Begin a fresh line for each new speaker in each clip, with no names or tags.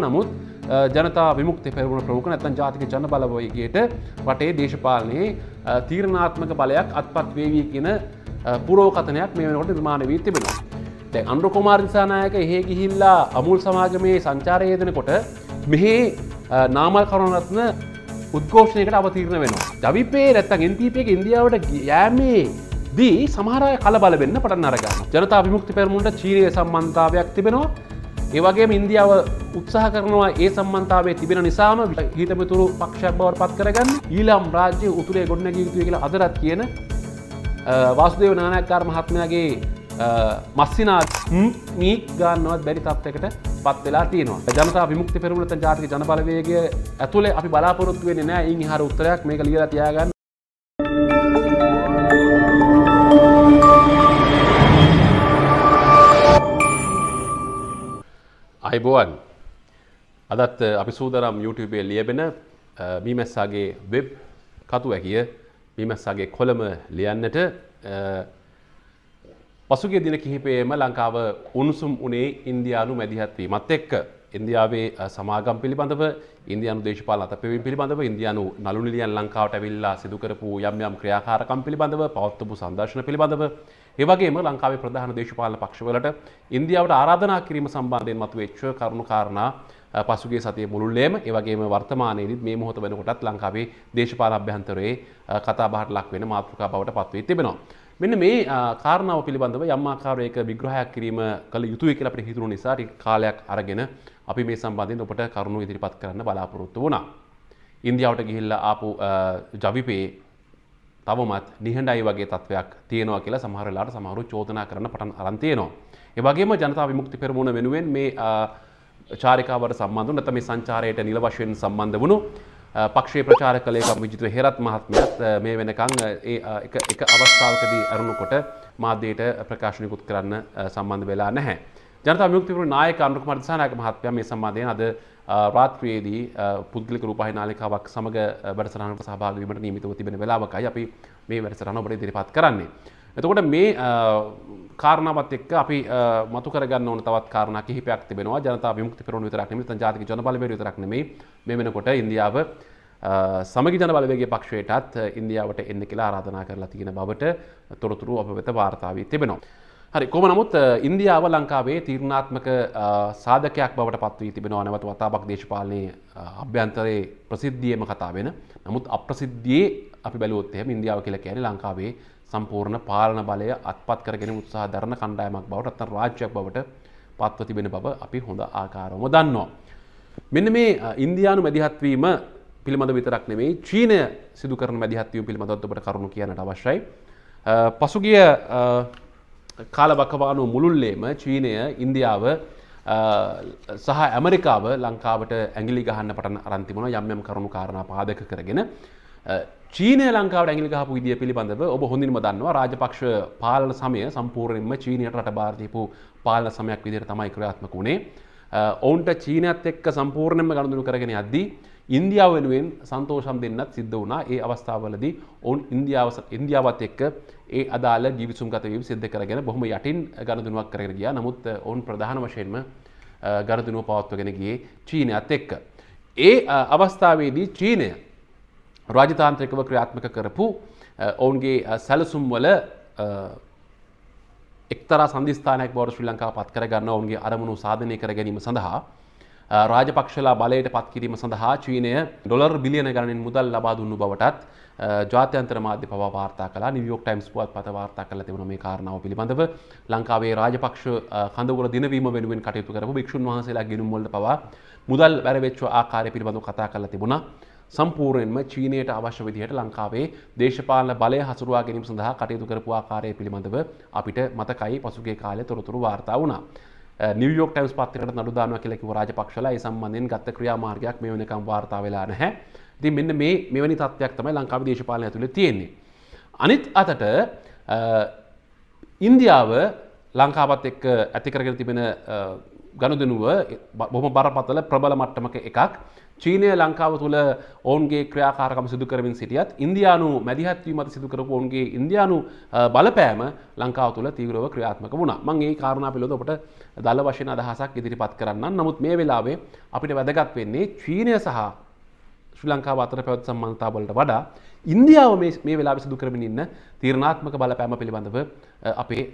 කොහොම නමුත් ජනතා විමුක්ති පෙරුණ ප්‍රමුඛ නැතන් ජාතික ජන බලවයගේට වටේ දේශපාලනයේ තීරණාත්මක බලයක් අත්පත් වේවී කියන පුරෝකතනයක් මේ වෙනකොට නිර්මාණ වී තිබෙනවා. දැ අන්ු කුමාර්දිසානායක එහෙ ගිහිල්ලා අමුල් සමාගමයේ සංචාරයේදන කොට මෙහි නාමල් කරුණරත්න උද්ඝෝෂණයකට අවතීරණ වෙනවා. ජවිපේ නැත්තන් එන්තිපයක ඉන්දියාවට යෑමේ දී සමහරය කල බලවෙන්න පට අරගන්න ජනතා විමුක්ති පෙරමුණට චීරය සම්බන්ධාවයක් තිබෙනවා ඒවගේ ඉන්දියාව උත්සාහ කරනවා ඒ සම්බන්තාවේ තිබෙන නිසාම හිතමතුරු පක්ෂක් බවට පත් කරගන්න ඊලාම් රාජ්‍ය උතුරේ ගොඩනැගිය යුතුය කියලා අදරත් කියන වාසුදේව නානයක්කාර මහත්මයාගේ මස්සිනාත් මීක් ගන්නවත් බැරි තත්වකට පත් වෙලා තියෙනවා ජනතා විමුක්ති පෙරමුණත ජාතික ජනබලවේගේ ඇතුළේ අපි බලාපොරොත්තුවේ නෑ ඉන් හර උත්තරයක් මේක ලියලා තියාගන්න අයිබෝවන් අදත් අපි සූදරම් YouTubeුබේ ලියබෙන මීමැස්සාගේ වෙබ් කතු ඇකිය මීමැස්සාගේ කොළම ලියන්නට පසුගේ දින කිහිපේම ලංකාව උණුසුම් උනේ ඉන්දයානු මැදිහත්වීමත් එක්ක ඉන්දියාවේ සමාගම් පිළිබඳව ඉන්දයානු දේශපාල අත පෙවින් පිළිබඳව ඉන්දයානු නලුනිලියන් ලංකාවට ඇවිල්ලා සිදුකරපු යම් යම් ක්‍රියාකාරකම් පිළිබඳව පවත්වපු සදර්ශන පිළිබඳව ඒවගේම ලංකාවේ ප්‍රධාන දේශපාලන පක්ෂවලට ඉන්දියාවට ආරාධනා කිරීම සම්බන්ධයෙන් මතුවෙච්ච කරුණු කාරණා පසුගේ සතිය මුළුල්ලේම ඒවගේම වර්තමානයේදත් මේ මොහොත වෙනකොටත් ලංකාවේ දේශපාල අභ්‍යන්තරයේ කතාබහට ලක් වෙන මාතෘකා බවට පත්වී තිබෙනවා. මෙන්න මේ කාරණාව පිළිබඳව යම්මාකාරයක විග්‍රහයක් කිරීම කළ යුතුයි කියලා අපිට හිතුණු නිසා ටික කාලයක් අරගෙන අපි මේ සම්බන්ධයෙන් ඔබට කරුණු ඉදිරිපත් කරන්න බලාපොරොත්තු වුණා. ඉන්දියාවට ගිහිල්ලා ආපු ජවිපේ තවමත් නිහඬයි වගේ තත්ත්වයක් තියෙනවා කියලා සමහරලාට සමහරු චෝදනා කරන්න පටන් අරන් තියෙනවා. ඒ වගේම ජනතා විමුක්ති පෙරමුණ වෙනුවෙන් මේ චාරිකාවට සම්බන්ධ වුණ නැත්නම් මේ සංචාරයට නිල වශයෙන් සම්බන්ධ වුණු පක්ෂයේ ප්‍රචාරක ලේකම් විජිත හෙරත් මහත්මයාත් මේ වෙනකන් ඒ එක එක අවස්ථාවකදී අරුණකොට මාධ්‍යයට ප්‍රකාශනිකුත් කරන්න සම්බන්ධ වෙලා නැහැ. ජනතා විමුක්ති පෙරමුණ නායක අනුර කුමාර දිසානායක මහත්මයා මේ සම්බන්ධයෙන් අද රාත්‍රයේදී පුද්ගලික රූපහි නාලිකාවක් සමඟ වැඩසටහනට සහභාගීවීමට නියමිතව තිබෙන වෙලාවකයි අපි මේ වැඩසටහන ඔබට ඉදිරිපත් කරන්නේ. එතකොට මේ කාරණාවත් එක්ක අපි මතු කරගන්න ඕන තවත් කාරණා කිහිපයක් තිබෙනවා. ජනතා විමුක්ති පෙරමුණ විතරක් නෙමෙයි, නැත්නම් ජාතික ජනබලවේගය විතරක් නෙමෙයි. මේ වෙනකොට ඉන්දියාව සමගි ජනබලවේගයේ පක්ෂයටත් ඉන්දියාවට එන්න කියලා ආරාධනා කරලා තියෙන බවට තොරතුරු අප වෙත වාර්තා වී තිබෙනවා. හරි කොම නමුත් ඉන්දියාව ලංකාවේ තීරණාත්මක සාධකයක් බවට පත්වී තිබෙන අනවත වතාවක් දේශපාලනය අභ්‍යන්තරයේ ප්‍රසිද්ධියම කතා වෙන නමුත් අප්‍රසිද්ධියයේ අපි බැලුවොත්තයම ඉන්දියාව කියල කියන ලංකාවේ සම්පූර්ණ පාලන බලය අත්පත් කරගෙන උත්සාහ දරණ කණ්ඩායමක් බවට අත්තන් රාජ්‍යයක් බවට පත්ව තිබෙන බව අපි හොඳ ආකාරම දන්නවා. මෙන්න මේ ඉන්දයානු මැදිහත්වීම පිළිබඳ විතරක් නෙමේ චීනය සිදුකරන මැදිහත්වීම පිළිබඳත්වට කරුණු කියනට අවශ්‍යයි. පසුගිය කාලබකවානු මුළුල්ලේම චීනය ඉන්දියාව සහ ඇමරිකාව ලංකාවට ඇගිලි ගහන්න පට අරන්තිමන යම්යම් කරුණු කාරණ පාදක කරගෙන චීන ලංකාව ඇගිගහපු විදිිය පිළිබඳව ඔබ හොඳින්ම දන්නවා රාජපක්ෂ පාලන සමය සම්පූර්ණයෙන්ම චීනයට රට භාර්තිපු පාලන සමයක් විදිර තමයි ක්‍රාත්මක වුණේ ඔවුන්ට චීනත් එක්ක සම්පූර්ණයම ගණඳුරු කරගෙන අද්දී ඉන්දියාව වෙනුවෙන් සන්තෝෂම් දෙන්නත් සිද්ධ වුණා ඒ අවස්ථාවලදී ඔවුන් ඉන්දියාව ඉන්දියාවත් එක්ක ඒ අදාල ගිවිසුම් කතවීම සිද්ධ කරගෙන බොහොම යටින් ගණදුනුවක් කරගෙන ගියා නමුත් ඔවුන් ප්‍රධාන වශයෙන්ම ගණදුනුව පවත්වගෙන ගියේ චීනයත් එක්ක. ඒ අවස්ථාවේදී චීනය රාජතාන්ත්‍රිකව ක්‍රියාත්මක කරපු ඔවුන්ගේ සැලසුම් වල එක්තර සධස්ථානයක් බෝර ශ්‍රී ලංකා පත් කරගන්න ඔවුන්ගේ අරමුණු සාධනය කර ගැනීම සඳහා රාජපක්ෂලා බලයට පත්කිරීම සඳහා චීනය ඩොලර් බිලියන ගණනින් මුදල් ලබා දුන්නු බවටත් ජාත්‍යන්තර මාධ්‍ය පවා වාර්තා කලා නිවියෝක් ටයිම්ස් පුවත් පත වාර්තා කළ තිබුණ මේ කාරණාව පිළිබඳව ලංකාවේ රාජපක්ෂ කඳවුර දිනවීම වෙනුවෙන් කටයුතු කරපු භික්ෂුන් වහන්සේලා ගෙනුම් වලට පවා මුදල් වැරවෙච්ච ආකාරය පිළිබඳව කතා කරලා තිබුණා සම්පූර්ණයෙන්ම චීනයට අවශ්‍ය විදිහට ලංකාවේ දේශපාලන බලය හසුරුවා ගැනීම සඳහා කටයුතු කරපු ආකාරය පිළිබඳව අපිට මතකයි පසුගිය කාලේ තොරතුරු වාර්තා වුණා. නිවයෝක් ටයිම්ස් පත්තරට නඩු දානවා කියලා කිව්ව රාජපක්ෂලා ඒ සම්බන්ධයෙන් ගත්ත ක්‍රියාමාර්ගයක් මේ වෙනකම් වාර්තා වෙලා නැහැ. ති මෙන්න මේ මෙවැනි තත්වයක් තමයි ලංකාව දේශපාලන ඇතුළ තියෙන්නේ. අනිත් අතට ඉන්දියාව ලංකාවත් එක් ඇතිකරගෙන තිබෙන ගණුදනුව බොහම බරපතල ප්‍රබල මට්ටමක එකක් චීනය ලංකාව තුළ ඔවන්ගේ ක්‍රියාකාරකම සිදු කරමින් සිටියත් ඉන්දයානු මැදිහත්වීමට සිදුකරපු ඔවන්ගේ ඉන්දයානු බලපෑම ලංකාව තුළ තීවරව ක්‍රියාත්මක වුණ මංගේ කාරණා පිළොදොට දල වශයෙන් අදහසක් ඉදිරිපත් කරන්න නමුත් මේ වෙලාවේ අපිට වැදගත් වෙන්නේ චීනය සහ ශ්‍රී ලංකාව අතර පැවති සම්බන්ධතාවලට වඩා ඉන්දියාව මේ වෙලාවෙ සිදු කරමින් ඉන්න තීරණාත්මක බලපෑම පිළිබඳව අපේ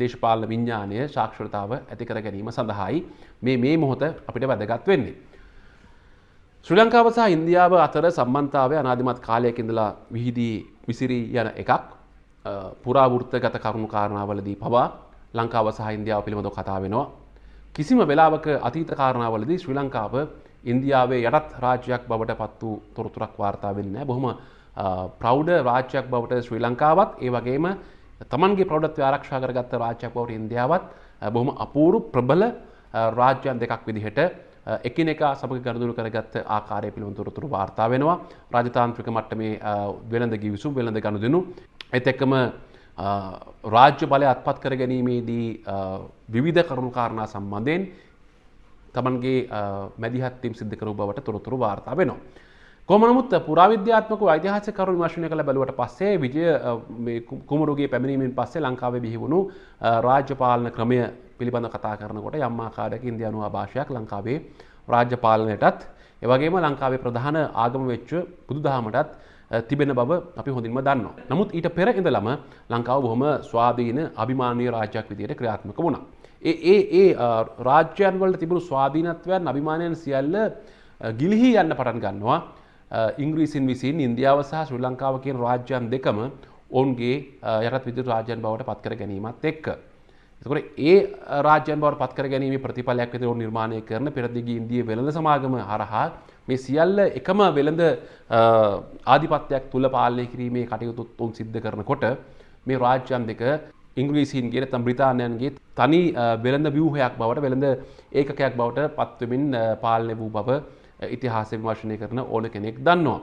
දේශපාලන විඤ්ඥානය ශාක්ෂරතාව ඇති කර ගැනීම සඳහායි මේ මේ මොහොත අපිට වැදගත් වෙන්නේ. ශ්‍රී ලංකාව සහ ඉන්දියාව අතර සම්බන්ධතාවය අනාධිමත් කාලයක් ඉඳලා විහිදී විසිරී යන එකක් පුරාවෘත්තගත කරුණු කාරණාවලදී පවා ලංකාව සහ ඉන්දියාව පිළිබඳව කතා වෙනවා. කිසිම වෙලාවක අතීත කාරණාවලදී ශ්‍රී ලංකාව ඉන්දියාවේ යටත් රාජ්‍යයක් බවට පත් වූ තොරතුරක් වාර්තා වෙන්න බොහොම ප්‍රෞ්ඩ රාජ්‍යයක් බවට ශ්‍රී ලංකාවත් ඒ වගේම තමන්ගේ ප්‍රෞ්ඩත්ව ආරක්ෂා කරගත්ත රාජ්‍යයක් බවට ඉන්දියාවත් බොහොම අපූරු ප්‍රබල රාජ්‍යයන් දෙකක් විදිහට එකනෙකා සමග ගරදුරු කරගත් ආකාරය පිළිබඳතුරතුරු වාර්තා වෙනවා රාජතාන්ත්‍රික මට්ටමේ වෙළඳ ගිවිසුම් වෙළඳ ගනුදෙනු එත එක්කම රාජ්‍ය බලය අත්පත් කර ගැනීමේදී විවිධ කරුණු කාරණා සම්බන්ධයෙන් තමන්ගේ මැදිහත්වීම් සිද්ධකර බවට තොරතුරු වාර්තා වෙනවා. කොමනමුත් පුරාවිද්‍යාත්මක යිතිහාස කරු විමශනය කළ බැලුවට පස්සේ විජය කුමරුගේ පැමිණීමෙන් පස්සේ ලංකාවේ බිහිවුණු රාජ්‍යපාලන ක්‍රමය පිළිබඳ කතා කරනකොට යම්මාකාඩක ඉන්දයනු ආභාෂයක් ලංකාවේ රාජ්‍යපාලනයටත් එවගේම ලංකාවේ ප්‍රධාන ආගම වෙච්ච බුදුදහමටත් තිබෙන බව අපි හොඳින්ම දන්නවා. නමුත් ඊට පෙර ඉඳලම ලංකාව බොහොම ස්වාධීන අභිමානීය රාජ්‍යයක් විදිහට ක්‍රියාත්මක වුණා. ඒ ඒ රාජ්‍යයන් වලට තිබුණු ස්වාධීනත්වයන් අභිමානයන් සියල්ල ගිලිහි යන්න පටන් ගන්නවා ඉංග්‍රීසින් විසින් ඉන්දියාව සහ ශ්‍රී ලංකාව කියන රාජ්‍යයන් දෙකම ඔවුන්ගේ යටත් විදු රාජ්‍යයන් බවට පත්කර ගැනීමත් එක්ක. එතකොට ඒ රාජ්‍යයන් බවට පත්කර ගැනීම ප්‍රතිඵලයක් විදිහට ඔවුන් නිර්මාණය කරන පෙරදිග ඉන්දිය වෙළඳ සමාගම හරහා මේ සියල්ල එකම වෙළඳ ආධිපත්‍යයක් තුල පාලනය කිරීමේ කටයුතු උන් සිද්ධ කරනකොට මේ රාජ්‍යයන් දෙක ඉංග්‍රීසින්ගේ තම් බ්‍රතාානයන්ගේ තනි වෙළඳ වියහයක් බවට වෙළඳ ඒකකයක් බවට පත්වමින් පාලනය වූ බව ඉතිහාසෙන් වර්ශනය කරන ඕන කෙනෙක් දන්නවා.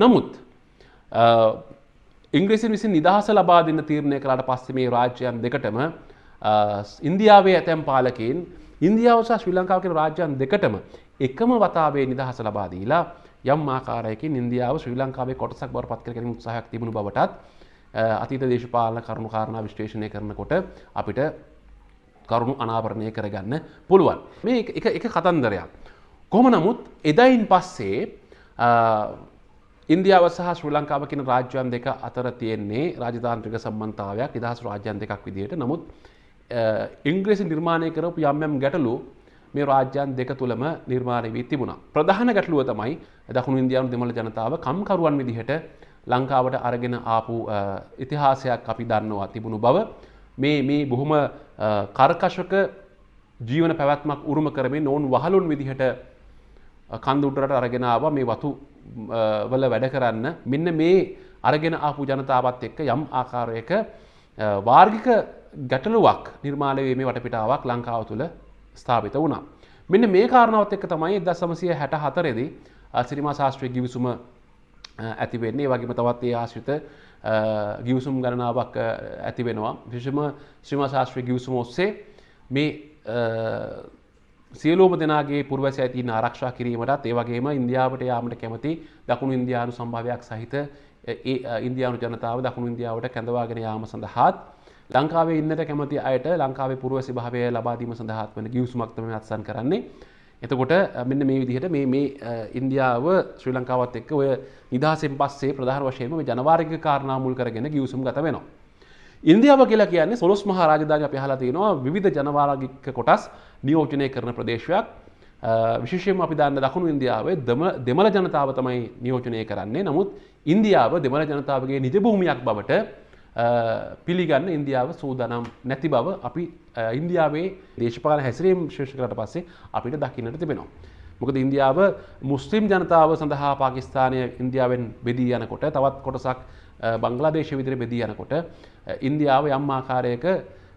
නමුත් ඉංග්‍රසින් විසින් නිදහස ලබා දෙන්න තීරණය කලාට පස්සේ මේ රාජ්‍යයන් දෙකටම ඉන්දියාවේ ඇතැම් පාලකින් ඉන්දියාව සහ ශ්‍රී ලංකාව කියන රාජ්‍යයන් දෙකටම එකම වතාවේ නිදහස ලබා දීලා යම් ආකාරයකින් ඉන්දියාව ශ්‍රී ලංකාවේ කොටසක් බවට පත් කර ගැනීම උත්සාහයක් තිබුණු බවටත් අතීත දේශපාලන කරුණු කාරණා විශ්ලේෂණය කරනකොට අපිට කරුණු අනාවරණය කරගන්න පුළුවන්. මේ එක එක කතන්දරයක්. කොම නමුත් එදයින් පස්සේ ඉන්දියාව සහ ශ්‍රී ලංකාව කියන රාජ්‍යයන් දෙක අතර තියෙන්නේ රාජතාන්ත්‍රික සම්බන්ධතාවයක් නිදහස් රාජ්‍යයන් දෙකක් විදිහට. නමුත් ඉංග්‍රීසි නිර්මාණය කරපු යම් යම් ගැටලු මේ රාජ්‍යයන් දෙක තුළම නිර්මාණය වී තිබුණා. ප්‍රධාන ගැටලුව තමයි දකුණු ඉන්දියානු දෙමළ ජනතාව කම්කරුවන් විදිහට ලංකාවට අරගෙන ආපු ඉතිහාසයක් අපි දන්නවා තිබුණු බව මේ මේ බොහොම කර්කශක ජීවන පැවැත්මක් උරුම කරමින් ඔවුන් වහලුන් විදිහට කන්දුඩරට අරගෙන ආවා මේ වතු වල වැඩ කරන්න මෙන්න මේ අරගෙන ආපු ජනතාවත් එක්ක යම් ආකාරයක වාර්ගික ගැටලුවක් නිර්මාණයවීමේ වටපිටාවක් ලංකාව තුළ ස්ථාපිත වුණා. මෙන්න මේ කාරණාවත් එක්ක තමයි දස් සමසය හැට හතරෙදි සිරිමා ශාස්ත්‍රය ගිවිසුම ඇතිවෙන්නේ වගේම තවත් ඒ ආශ්‍රිත ගිවසුම් ගණනාවක් ඇතිවෙනවා විශෂම ශ්‍රීම ශාස්ත්‍රී ගිවසුම ඔස්සේ මේ සියලෝම දෙනාගේ පුරවැස ඇතින් ආරක්ෂා කිරීමටත් ඒවගේම ඉන්දියාවට යාමට කැමති දකුණු ඉන්දයානු සම්භාවයක් සහිත ඒ ඉන්දයානු ජනතාව දකුණු ඉන්දියාවට කැඳවාගෙන යාම සඳහාත් ලංකාවේ ඉන්නට කැමති අයට ලංකාවේ පුරුවසි භාවය ලබාදීම සඳහත් වන ගිවසුමක්තම අත්සන් කරන්නේ එතකොට මෙන්න මේ විදිහට මේ මේ ඉන්දියාව ශ්‍රී ලංකාවත් එක්ක ඔය නිදහසෙන් පස්සේ ප්‍රධාන වශයෙන්ම මේ ජනවාරික කාරණා මුල් කරගෙන ගිවිසුම් ගත වෙනවා. ඉන්දියාව කියලා කියන්නේ සොලොස් මහා රාජධානිය අපි අහලා තියෙනවා විවිධ ජනවාරගික කොටස් නියෝජනය කරන ප්‍රදේශයක් විශේෂයෙන්ම අපි දන්න දකුණු ඉන්දියාවේ දෙමළ ජනතාව තමයි නියෝජනය කරන්නේ නමුත් ඉන්දියාව දෙමළ ජනතාවගේ නිජ භූමියක් බවට පිළිගන්න ඉන්දියාව සූදනම් නැති බව අපි ඉන්දියාවේ දේශපාල හැසිරීම් ශේෂ කරට පස්සේ අපිට දකින්නට තිබෙනවා. මොකද ඉන්දියාව මුස්ලිම් ජනතාව සඳහා පාකිස්ානය ඉන්දියාවෙන් බෙදී යනකොට තවත් කොටසක් බංගලාදේශ විදිර බෙදී යනකොට ඉන්දියාව යම් ආකාරයක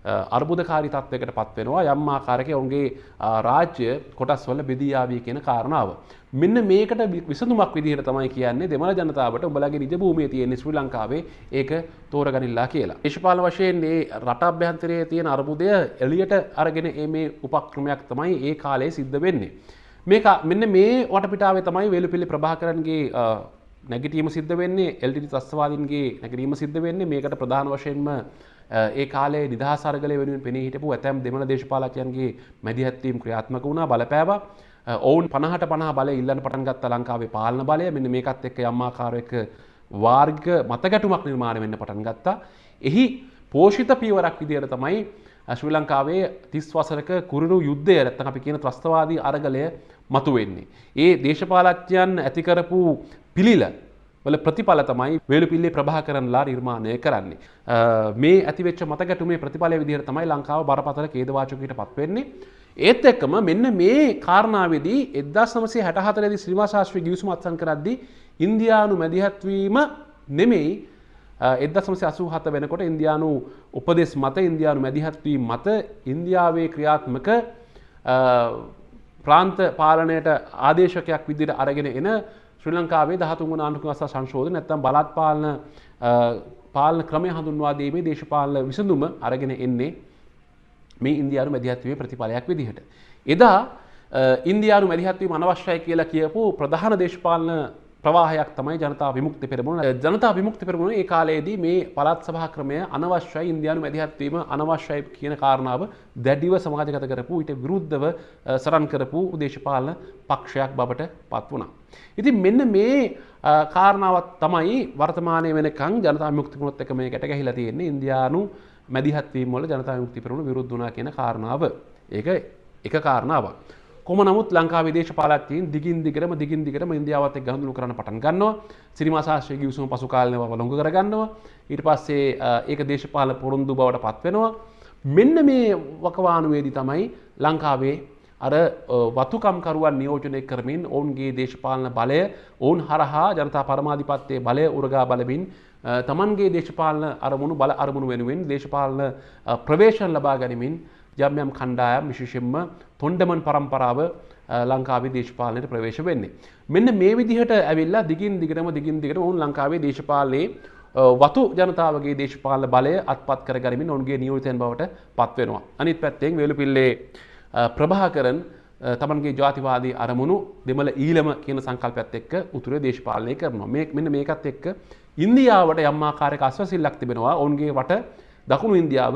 අර්බුදකාරි තත්වකට පත්වෙනවා යම් ආකාරක ඔවුන්ගේ රාජ්‍ය කොටස්වල බෙදියාවී කියන කාරණාව. මෙන්න මේකට විසඳුමක් විදිහට තමයි කියන්නේ දෙමළ ජනතාවට උඹලගේ නිජ භූමියේ තියෙන ශ්‍රී ලංකාවේ ඒක තෝරගනින්නලා කියලා. දේශපාලන වශයෙන් මේ රට අභ්‍යන්තරයේ තියෙන අර්බුදය එළියට අරගෙන මේ උපක්‍රමයක් තමයි ඒ කාලේ සිද්ධ වෙන්නේ. මේක මෙන්න මේ වටපිටාවේ තමයි වේලුපිල්ලි ප්‍රභාකරන්ගේ නැගිටීම සිද්ධ වෙන්නේ එල්ටි තස්වාදීන්ගේ නැගරීම සිද්ධ වෙන්නේ මේකට ප්‍රධාන වශයෙන්ම ඒ කාලේ නිදහසරගල වෙනුවෙන් පෙනී හිටපු ඇතැම් දෙමළ දේශපාලකයන්ගේ මැදිහත්වීම් ක්‍රියාත්මක වුණා බලපෑව ඔවුන් පනහට පනා බල ඉල්ලන්න පටන්ගත් ලංකාවේ පාලන බලය මෙන්න මේකත් එක්ක යම්මාකාරයක වාර්ග මතගැටුමක් නිර්මාණ වෙන්න පටන් ගත්තා. එහි පෝෂිත පීවරක් විදියට තමයි ශ්‍රී ලංකාවේ තිස් වසරක කුරුණු යුද්ධය ඇත්තන් අපි කියන ත්‍රස්තවාදී අරගලය මතුවෙන්නේ. ඒ දේශපාලච්ඥයන් ඇතිකරපු පිළිල වල ප්‍රතිඵල තමයි වේලුපිල්ලේ ප්‍රභාකරන්ලා නිර්මාණය කරන්නේ. මේ ඇතිවෙච්ච මතකැටුමේ ප්‍රතිඵලය විදිහට තමයි ලංකාව බරපතල ඛේදවාචකයට පත් වෙන්නේ. ඒත් එක්කම මෙන්න මේ කාරණාවේදී 1964 දී ශ්‍රීමා ශාස්ත්‍රීය ගිවිසුම අත්සන් කරද්දී ඉන්දියානු මැදිහත්වීම නෙමෙයි එදසමසි අසූ හත වෙනකොට ඉන්දයානු උපදෙස් මත ඉන්දයානු මැදිහත්වී මත ඉන්දියාවේ ක්‍රියාත්මක ප්‍රාන්ත පාලනයට ආදේශකයක් විදිට අරගෙන එන ශ්‍රී ලංකාවේ දහතුන්ගුණ ආණ්ඩුක අසා සංශෝධන නැත්තම් බලත් පාලන පාලන ක්‍රමය හඳුන්වා දීමේ දේශපාලන විසඳුම අරගෙන එන්නේ මේ ඉන්දියානු මැදිහත්වීමේ ප්‍රතිඵලයක් විදිහට. එදා ඉන්දියානු මැදිහත්වීම අනවශ්‍යයි කියලා කියපු ප්‍රධාන දේශපාලන ප්‍රවාහයක් තමයි ජනතා විමුක්ති පෙරමුණ ජනතා විමුක්ති පෙරමුණ ඒ කාලයේදී මේ පළත් සභා ක්‍රමය අනවශ්‍යයි ඉන්දියානු මැදිහත්වීම අනවශ්‍යයි කියන කාරණාව දැඩිව සමාජගත කරපු ඊට විරුද්ධව සරන් කරපු දේශපාලන පක්ෂයක් බවට පත් වුණා. ඉතින් මෙන්න මේ කාරණාවත් තමයි වර්තමානය වෙනකං ජනතා විමුක්ති පෙරමුණත් එක්ක මේ ගැට ගැහිලා තියෙන්නේ ඉන්දියානු මැදිහත්වීම වල ජනතා විමුක්ති පෙරමුණ විරුද්ධ වුණා කියන කාරණාව. ඒක එක කාරණාවක්. කොම නමුත් ලංකාවේ දේශපාලත්තින් දිගින් දිගටම දිගින් දිගටම ඉන්දියාවත් එක්ක හඳුනු කරන්න පටන් ගන්නවා සිරිමා ශාස්ත්‍රයේ ගිවිසුම පසු කාලීනව වළංගු කරගන්නවා ඊට පස්සේ ඒක දේශපාලන පොරොන්දු බවට පත් වෙනවා මෙන්න මේ වකවානුවේදී තමයි ලංකාවේ අර වතුකම්කරුවන් නියෝජනය කරමින් ඔවුන්ගේ දේශපාලන බලය ඔවුන් හරහා ජනතා පරමාධිපත්තේ බලය උරගා බලමින් තමන්ගේ දේශපාලන අරමුණු බල අරමුණු වෙනුවෙන් දේශපාලන ප්‍රවේශන් ලබා ගැනීමින් යම් යම් කණ්ඩායම් විශේෂෙන්ම තොන්ඩමන් පරම්පරාව ලංකාවේ දේශපාලනයට ප්‍රවේශ වෙන්නේ. මෙන්න මේ විදිහට ඇවිල්ලා දිගින් දිගටම දිගින් දිගට ඔවුන් ලංකාවේ දේශපාලයේ වතු ජනතාවගේ දේශපාල බලය අත්පත් කරගනිමින් ඔවුන්ගේ නියෝජිතයන් බවට පත්වෙනවා. අනිත් පැත්තෙන් වේලුපිල්ලේ ප්‍රභාකරන් තමන්ගේ ජාතිවාදී අරමුණු දෙමළ ඊළම කියන සංකල්පයත් එක්ක උතුරේ දේශපාලනය කරනවා. මේ මෙන්න මේකත් එක්ක ඉන්දියාවට යම් ආකාරයක අස්වැසිල්ලක් තිබෙනවා. ඔවුන්ගේ වට දකුණු ඉන්දියාව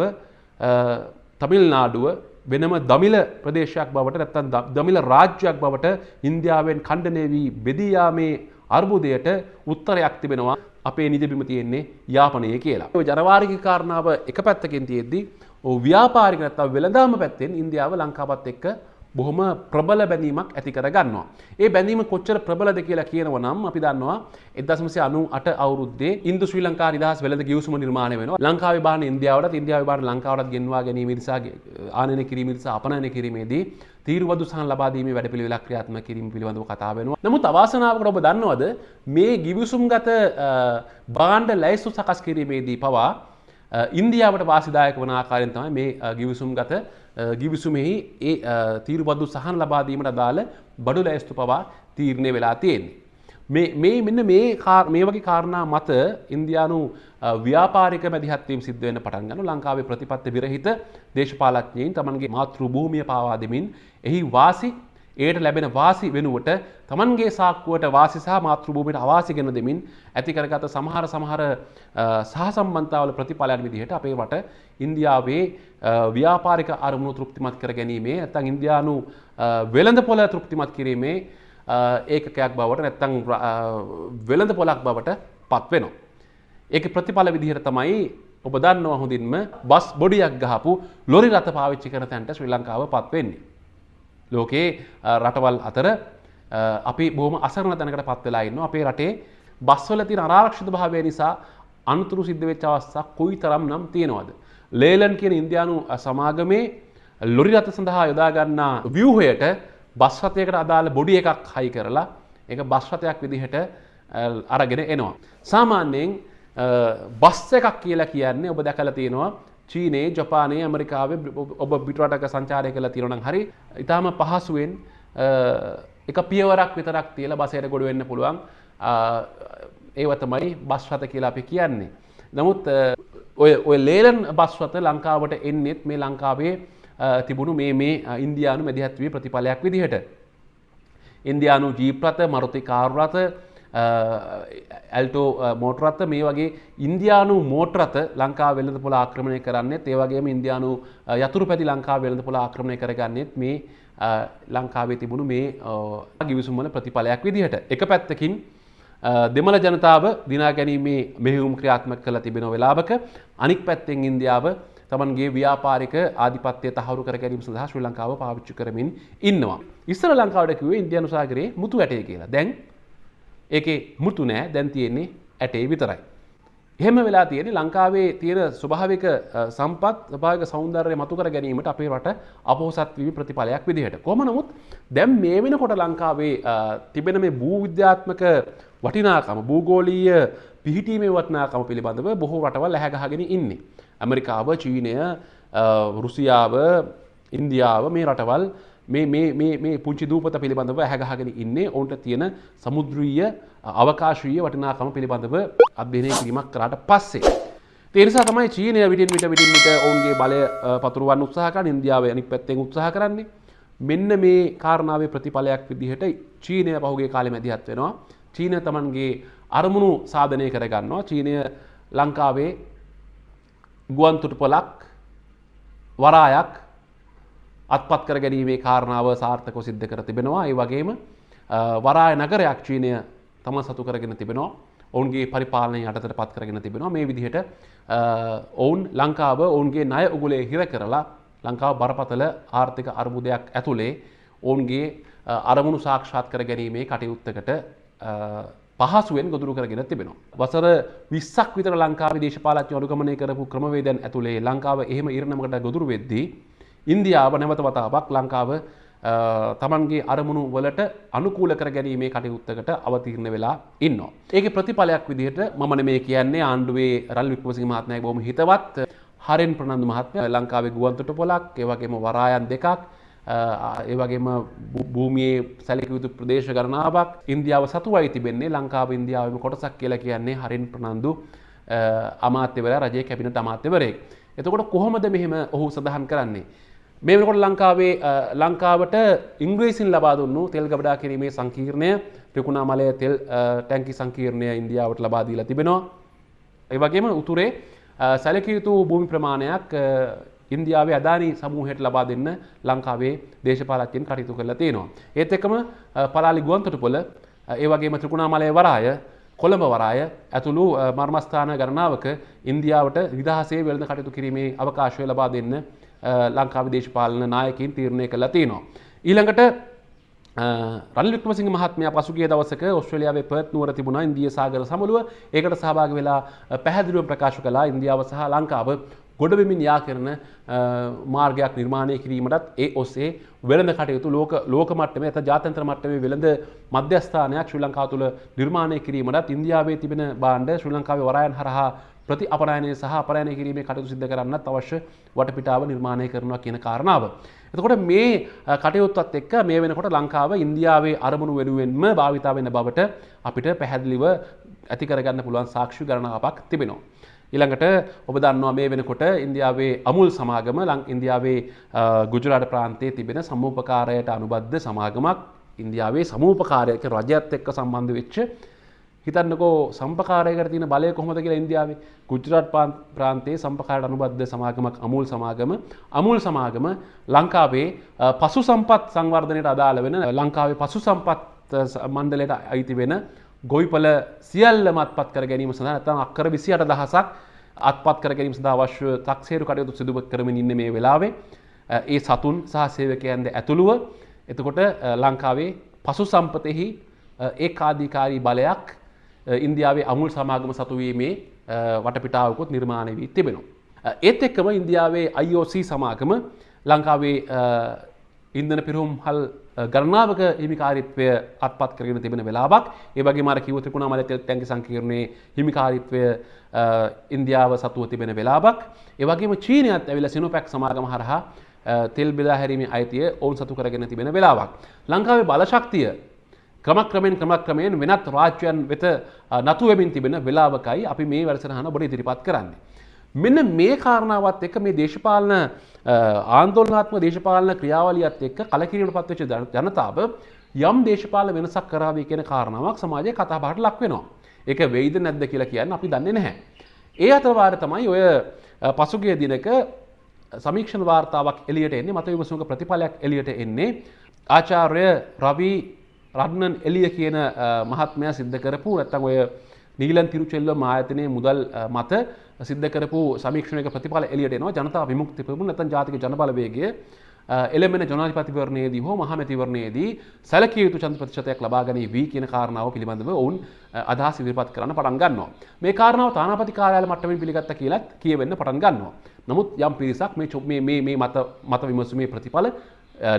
තමිල්නාඩුව වෙනම දමිල ප්‍රදේශයක් බවට නැත්තන් දමිල රාජ්‍යයක් බවට ඉන්දියාවෙන් කණ්ඩනය වී බෙදීයාමේ අර්බුදයට උත්තරයක් තිබෙනවා අපේ නිජබිම තියෙන්නේ යාපනය කියලා. ජනවාරික කාරණාව එක පැත්තකින් තියෙද්දි ව්‍යාපාරික නැත්තම් වෙළඳාම පැත්තෙන් ඉන්දියාව ලංකාවත් එක්ක බොහොම ප්‍රබල බැඳීමක් ඇති කරගන්නවා. ඒ බැඳීම කොච්චර ප්‍රබලද කියලා කියනව නම් අපි දන්නවා 1998 අවුරුද්දේ ඉන්දු ශ්‍රී ලංකා නිදහස් වෙළඳ ගිවිසුම නිර්මාණය වෙනවා. ලංකාවේ බාන ඉන්දියාවටත් ඉන්දියාවේ බාන ලංකාවටත් ගෙන්වා ගැනීම නිසා ආනයනය කිරීම නිසා අපනයනය කිරීමේදී තීරුවදු සහ ලබා දීමේ වැඩපිළිවෙලක් ක්‍රියාත්මක කිරීම පිළිබඳව කතා වෙනවා. නමුත් අවාසනාවකට ඔබ දන්නවද මේ ගිවිසුම්ගත භාණ්ඩ ලැයිස්තු සකස් කිරීමේදී පවා ඉන්දියාවට වාසිදායක වන ආකාරයෙන් තමයි මේ ගිවිසුම්ගත ගිවිසුමෙහි ඒ තීරුබදු සහන් ලබාදීමට අදාළ බඩු ලෑස්තු පවා තීරණය වෙලා තියෙන්නේ. මේ මෙන්න මේ මේ වගේ කාරණා මත ඉන්දයානු ව්‍යාපාරික මැදිහත්වීම් සිද්ධවෙන පටන් ගන්න ලංකාවේ ප්‍රතිපත්ති විරහිත දේශපාලඥයෙන් තමන්ගේ මාතෘ භූමිය පාවාදමින් එහි වාසි ඒයට ලැබෙන වාසි වෙනුවට තමන්ගේ සාක්කුවට වාසි සහ මාතෘභූමිට අවාසි ගෙන දෙමින් ඇතිකරගත සමහර සමහර සහසම්බන්තාවල ප්‍රතිඵලයක් විදිහට අපේ වට ඉන්දියාවේ ව්‍යාපාරික අරමුණු තෘප්තිමත් කර ගැනීමේ ඇත්තන් ඉන්දයානු වෙළඳ පොල තෘප්තිමත් කිරීමේ ඒකකයක් බවට නැත්තං වෙළඳ පොලක් බවට පත්වෙනවා. ඒක ප්‍රතිඵල විදිහට තමයි ඔබ දන්නවා හොඳින්ම බස් බොඩියක් ගහපු ලොරි රත පාවිච්චි කර තැන්ට ශ්‍රී ලංකාව පත්වෙන්නේ. ලෝකයේ රටවල් අතර අපි බොහම අසරණ තැනකට පත්වෙලා ඉන්න අපේ රටේ බස්වල තින අරාරක්ෂිත භාවය නිසා අනතුරු සිද්ධවෙච්ච අවස්සා කොයි තරම් නම් තියෙනවද. ලේලන් කියන ඉන්දයානු සමාගමේ ලොරි රත සඳහා යොදාගන්නා ව්‍යූහයට බස්රතයකට අදාළ බොඩි එකක් හයි කරලා එක බස්රතයක් විදිහට අරගෙන එනවා. සාමාන්‍යයෙන් බස්ස එකක් කියලා කියන්නේ ඔබ දැකල තියෙනවා චීනයේ ජපානයේ ඇමරිකාවේ ඔබ බිටරටක සංචාරය කළ තිරනම් හරි ඉතාම පහසුවෙන් එක පියවරක් විතරක් තියල බසයට ගොඩ වෙන්න පුළුවන් ඒවතමයි බස්වත කියලා අපි කියන්නේ. නමුත් ඔය ලේලන් බස්වත ලංකාවට එන්නෙත් මේ ලංකාවේ තිබුණු මේ මේ ඉන්දයානු මැදිහත්වී ප්‍රතිඵලයක් විදිහට. ඉන්දයානු ජීප්‍රත මරුති කාරුරත ඇල්ටෝ මෝටරත්ත මේ වගේ ඉන්දයානු මෝටරත ලංකා වෙලඳ පොල ආක්‍රමණය කරන්නේ ඒවගේම ඉන්දයානු යතුරු පැති ලංකා වෙලඳ පොල ආක්‍රමණය කරගන්නෙත් මේ ලංකාවේ තිබුණු මේ ගිවිසුම්වල ප්‍රතිඵලයක් විදිහට එක පැත්තකින් දෙමළ ජනතාව දිනා ගැනීමේ මෙහිවුම් ක්‍රියාත්මක කළ තිබෙන වෙලාවක අනික් පැත්තෙන් ඉන්දියාව තමන්ගේ ව්‍යාපාරික ආධිපත්‍ය තහවුරු කර ගැනීම සඳහා ශ්‍රී ලංකාව පාවිච්චි කරමින් ඉන්නවා. ඉස්සර ලංකාවට කිව්වේ ඉන්දියානු සාගරයේ මුතු ඇටය කියලා. දැන් ඒකේ මුතු නෑ දැන් තියෙන්නේ ඇටේ විතරයි. එහෙම වෙලා තියෙන ලංකාවේ තියෙන ස්වභාවික සම්පත් ස්භාවික සෞන්දර්ය මතු කර ගැනීමට අපේ රට අපෝසත් වී ප්‍රතිඵලයක් විදිහට. කොහොම නමුත් දැන් මේ වෙනකොට ලංකාවේ තිබෙන මේ භූවිද්‍යාත්මක වටිනාකම භූගෝලීය පිහිටීමේ වටනාකම පිළිබඳව බොහෝ රටවල් ඇහැගහගෙන ඉන්නේ. ඇමරිකාව, චීනය, රුසියාව, ඉන්දියාව මේ රටවල් මේ පුංචි දූපත පිළිබඳව හැගහගෙන ඉන්නේ ඔවුන්ට තියෙන සමුද්‍රීය අවකාශීය වටිනාකම පිළිබඳව අධ්‍යනය කිරීමක් කරාට පස්සේ. තේනිසා තමයි චීනය විටින් විට විටින් විට ඔවුන්ගේ බලය පතුරුවන් උත්සාහකන් ඉන්දියාව අනික් පැත්තෙන් උත්සාහ කරන්නේ මෙන්න මේ කාරණාවේ ප්‍රතිඵලයක් විදිහට චීනය පහුගේ කාලෙ මැදිහත් වෙනවා චීන තමන්ගේ අරමුණු සාධනය කරගන්නවා චීනය ලංකාවේ ගුවන්තුට පොලක් වරායක් අත්පත් කර ගැනීමේ කාරණාව සාර්ථක සිද්ධ කර තිබෙනවා ඒ වගේම වරාය නගරයක් චීනය තම සතු කරගෙන තිබෙනවා ඔවුන්ගේ පරිපාලනය යටතට පත් කරගෙන තිබෙනවා මේ විදිහට ඔවුන් ලංකාව ඔවුන්ගේ නය උගුලේ හිර කරලා ලංකාව බරපතල ආර්ථික අර්බුදයක් ඇතුළේ ඔවුන්ගේ අරමුණු සාක්ෂාත් කර ගැනීමේ කටයුත්තකට පහසුවෙන් ගොදුරු කරගෙන තිබෙනවා. වසර විස්සක් විතර ලංකාව දේශපාලත්ය අනුගමනය කරපු ක්‍රමවේදන් ඇතුළේ ලංකාව එහෙම ඉරණමකට ගොදුරු වෙද්දී ඉන්දියාව නැවත වතාවක් ලංකාව තමන්ගේ අරමුණු වලට අනුකූල කර ගැනීමේ කටයුත්තකට අවතීරණ වෙලා ඉන්නවා. ඒක ප්‍රතිඵලයක් විදිහට මමන මේ කියන්නේ ආණ්ඩුවේ රල් වික්‍රමසිංහ මහත්මයා බොහොම හිතවත් හරෙන් ප්‍රනන්දු මහත්මයා ලංකාවේ ගුවන්තොට පොලක් ඒ වගේම වරායන් දෙකක් ඒ වගේම භූමියේ සැලකිය යුතු ප්‍රදේශ ගණනාවක් ඉන්දියාව සතුවයි තිබෙන්නේ ලංකාව ඉන්දියාවෙම කොටසක් කියලා කියන්නේ හරින් ප්‍රනන්දු අමාත්‍යවරයා රජයේ කැබිනට් අමාත්‍යවරයෙක්. එතකොට කොහොමද මෙහෙම ඔහු සඳහන් කරන්නේ? මේමකොට ලංකාවේ ලංකාවට ඉංග්‍රීසින් ලබා දුන්නු තෙල් ගබඩා කිරීමේ සංකීර්ණය ත්‍රිකුණා මලය තෙල් ටැංකි සංකීර්ණය ඉන්දියාවට ලබාදීලා තිබෙනවා. ඒවගේම උතුරේ සැලකයුතු භූමි ප්‍රමාණයක් ඉන්දියාවේ අදානි සමූහයට ලබා දෙන්න ලංකාවේ දේශපාලච්චෙන් කටයුතු කරලා තියෙනවා. ඒත් එකම පලාලි ගුවන්තොටුපොළ ඒවගේම ත්‍රිකුණාමලය වරාය කොළඹ වරාය ඇතුළු මර්මස්ථාන ගණනාවක ඉන්දියාවට විදහසේ වෙළඳ කටයුතු කිරීමේ අවකාශය ලබා දෙන්න ලංකාව දේශපාලන නායකින් තීරණය කළ තියෙනවා. ඊළඟට රල්ලික්ම සිංහ මහත්මය පසුගේ දවසක ඔස්ට්‍රලියාවේ පර්ත් නුවර තිබුණ ඉන්දිය සාගර සමළුව ඒකට සහභාග වෙලා පැහැදිලිව ප්‍රකාශ කලා ඉන්දියාව සහ ලංකාව ගොඩවෙමින් යා කරන මාර්ගයක් නිර්මාණය කිරීමටත් ඒ ඔස්සේ වෙළඳ කටයුතු ලෝක ලෝක මට්ටම ඇත ජාතන්ත්‍ර මට්ටමේ වෙළඳ මධ්‍යස්ථානයක් ශ්‍රී ලංකාව තුළ නිර්මාණය කිරීමටත් ඉන්දියාවේ තිබෙන බාණ්ඩ ශ්‍රී ලංකාවේ වරායන් හරහා ප්‍රතිඅපනයනය සහ අපනයනය කිරීමේ කටයුතු සිද්ධ කරන්නත් අවශ්‍ය වටපිටාව නිර්මාණය කරනවා කියන කාරණාව. එතකොට මේ කටයුත්තත් එක්ක මේ වෙනකොට ලංකාව ඉන්දියාවේ අරමුණු වෙනුවෙන්ම භාවිතා වෙන බවට අපිට පැහැදිලිව ඇති කරගන්න පුළුවන් සාක්ෂි ගණනාවක් තිබෙනවා. ඊළඟට ඔබ දන්නවා මේ වෙනකොට ඉන්දියාවේ අමුල් සමාගම ලං ඉන්දියාවේ ගුජරාට ප්‍රාන්තයේ තිබෙන සමූපකාරයට අනුබද්ධ සමාගමක් ඉන්දියාවේ සමූපකාරයක රජයත් එක්ක සම්බන්ධ වෙච්ච හිතන්නකෝ සම්පකාරයකට තියෙන බලය කොහොමද කියලා ඉන්දියාවේ ගුජරාට් ප්‍රාන්තයේ සම්පකාරයට අනුබද්ධ සමාගමක් අමූල් සමාගම අමූල් සමාගම ලංකාවේ පසු සම්පත් සංවර්ධනයට අදාළ වෙන ලංකාවේ පසු සම්පත් මණ්ඩලයට අයිති වෙන ගොයිපල සියල්ල මත්පත් කර ගැනීම සඳහා නැත්නම් අක්කර 28 දහසක් අත්පත් කර ගැනීම සඳහා අවශ්‍ය තක්සේරු කටයුතු සිදු කරමින් ඉන්නේ මේ වෙලාවේ ඒ සතුන් සහ සේවකයන්ද ඇතුළුව එතකොට ලංකාවේ පසු සම්පතෙහි ඒකාධිකාරී බලයක් ඉන්දියාවේ අමුල් සමාගම සතුවීමේ වටපිටාවකුත් නිර්මාණය වී තිබෙනවා. ඒත් එක්කම ඉන්දියාවේ IOC සමාගම ලංකාවේ ඉන්දන පිරුම් හල් ගණනාවක හිමිකාරිත්වය අත්පත් කරගෙන තිබෙන වෙලාවක් ඒවගේ මර කිව ත්‍රිකුණා මල තෙල් ටැංකි සංකීර්ණයේ හිමිකාරිත්වය ඉන්දියාව සතුව තිබෙන වෙලාවක් ඒවගේම චීනයත් ඇවිල්ලා සිනෝපැක් සමාගම හරහා තෙල් බෙදා හැරීමේ අයිතිය ඔවුන් සතු කරගෙන තිබෙන වෙලාවක් ලංකාවේ බලශක්තිය ක්‍රමක්‍රමෙන් ක්‍රමක්‍රමයෙන් වෙනත් රාජ්‍යයන් වෙත නතුවමින් තිබෙන වෙලාවකයි අපි මේ වැඩසටහන බොඩ ඉදිරිපත් කරන්නේ. මෙන්න මේ කාරණාවත් එක මේ දේශපාලන ආන්දෝලනාත්ම දේශපාලන ක්‍රියාවලියත් එක්ක කලකිරීමට පත්වෙච්ච ජනතාව යම් දේශපාල වෙනසක් කරාවී කියන කාරණාවක් සමාජය කතාබහට ලක් වෙනවා. ඒක වෙයිද නැද්ද කියලා කියන්න අපි දන්නේ නැහැ. ඒ අතරවාර තමයි ඔය පසුගිය දිනක සමීක්ෂණ වාර්තාවක් එලියට එන්නේ මත විමසුන්ක ප්‍රතිඵලයක් එලියට එන්නේ ආචාර්ය රවී රඩ්නන් එලිය කියන මහත්මය සිද්ධ කරපු නැත්තං ඔය නීලන් තිරුචෙල්ල මායතනය මුදල් මත සිද්ධකරපු සමික්ෂණක ප්‍රතිඵල එලියට නවා ජනතා විමුක්තිපමු නැතන් ජාතික ජනබලවේගේ එළමෙන ජනාධිපතිවරණයේදී හෝ මහමැතිවරණයේදී සැලකිය යුතු ඡන්ද ප්‍රතිශතයක් ලබා ගැනීම වී කියන කාරණාව පිළිබඳව ඔවුන් අදහස් ඉදිරිපත් කරන්න පටන් ගන්නවා. මේ කාරණාව තානාපති කාර්යාල මට්ටමින් පිළිගත්තා කියලත් කියවෙන්න පටන් ගන්නවා. නමුත් යම් පිරිසක් මේ මේ මේ මත මත විමසීමේ ප්‍රතිඵල